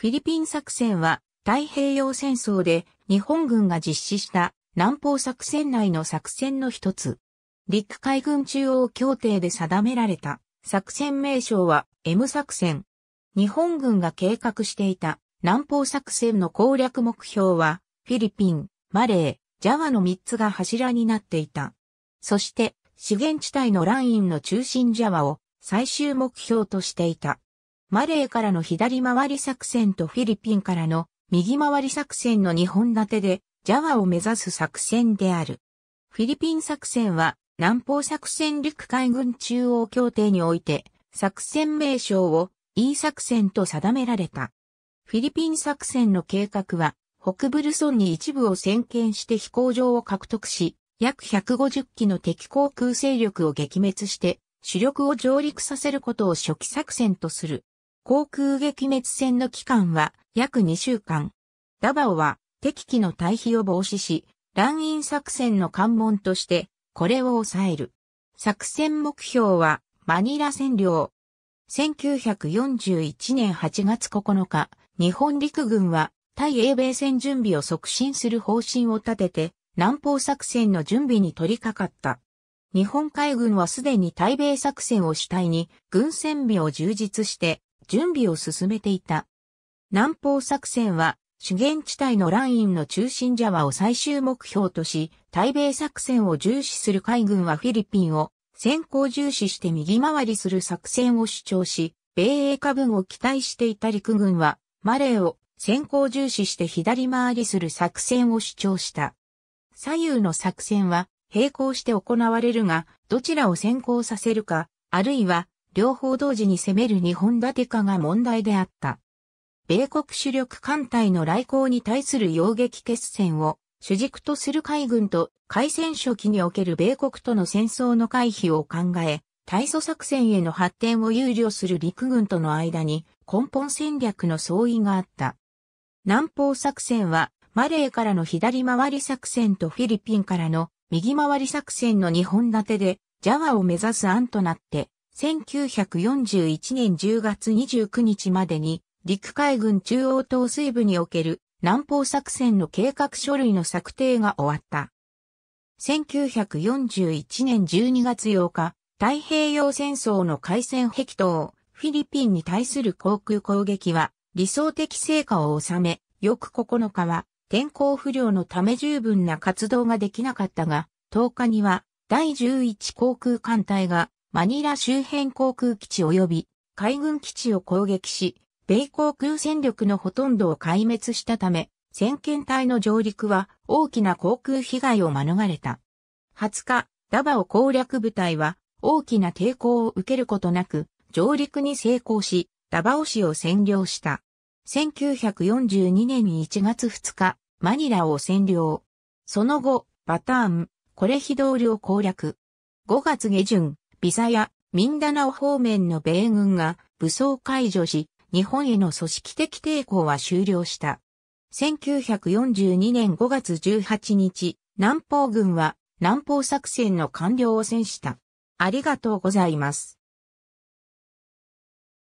フィリピン作戦は太平洋戦争で日本軍が実施した南方作戦内の作戦の一つ。陸海軍中央協定で定められた作戦名称は M 作戦。日本軍が計画していた南方作戦の攻略目標はフィリピン、マレー、ジャワの3つが柱になっていた。そして資源地帯のラインの中心ジャワを最終目標としていた。マレーからの左回り作戦とフィリピンからの右回り作戦の2本立てで、ジャワを目指す作戦である。フィリピン作戦は、南方作戦陸海軍中央協定において、作戦名称を E 作戦と定められた。フィリピン作戦の計画は、北ブルソンに一部を先見して飛行場を獲得し、約150機の敵航空勢力を撃滅して、主力を上陸させることを初期作戦とする。航空撃滅戦の期間は約2週間。ダバオは敵機の退避を防止し、乱因作戦の関門としてこれを抑える。作戦目標はマニラ占領。1941年8月9日、日本陸軍は対英米戦準備を促進する方針を立てて、南方作戦の準備に取り掛かった。日本海軍はすでに対米作戦を主体に、軍船備を充実して、準備を進めていた。南方作戦は、主原地帯のラインの中心ジャワを最終目標とし、対米作戦を重視する海軍はフィリピンを先行重視して右回りする作戦を主張し、米英化分を期待していた陸軍は、マレーを先行重視して左回りする作戦を主張した。左右の作戦は並行して行われるが、どちらを先行させるか、あるいは両方同時に攻める日本立て化が問題であった。米国主力艦隊の来航に対する洋撃決戦を主軸とする海軍と海戦初期における米国との戦争の回避を考え、対ソ作戦への発展を憂慮する陸軍との間に根本戦略の相違があった。南方作戦はマレーからの左回り作戦とフィリピンからの右回り作戦の2本立てでジャワを目指す案となって1941年10月29日までに、陸海軍中央統帥部における南方作戦の計画書類の策定が終わった。1941年12月8日、太平洋戦争の海戦壁等、フィリピンに対する航空攻撃は理想的成果を収め、翌9日は天候不良のため十分な活動ができなかったが、10日には第11航空艦隊がマニラ周辺航空基地及び海軍基地を攻撃し、米航空戦力のほとんどを壊滅したため、先遣隊の上陸は大きな航空被害を免れた。20日、ダバオ攻略部隊は大きな抵抗を受けることなく上陸に成功し、ダバオ市を占領した。1942年1月2日、マニラを占領。その後、バターン、コレヒドールを攻略。5月下旬、ビザやミンダナオ方面の米軍が武装解除し、日本への組織的抵抗は終了した。1942年5月18日、南方軍は南方作戦の完了を宣した。ありがとうございます。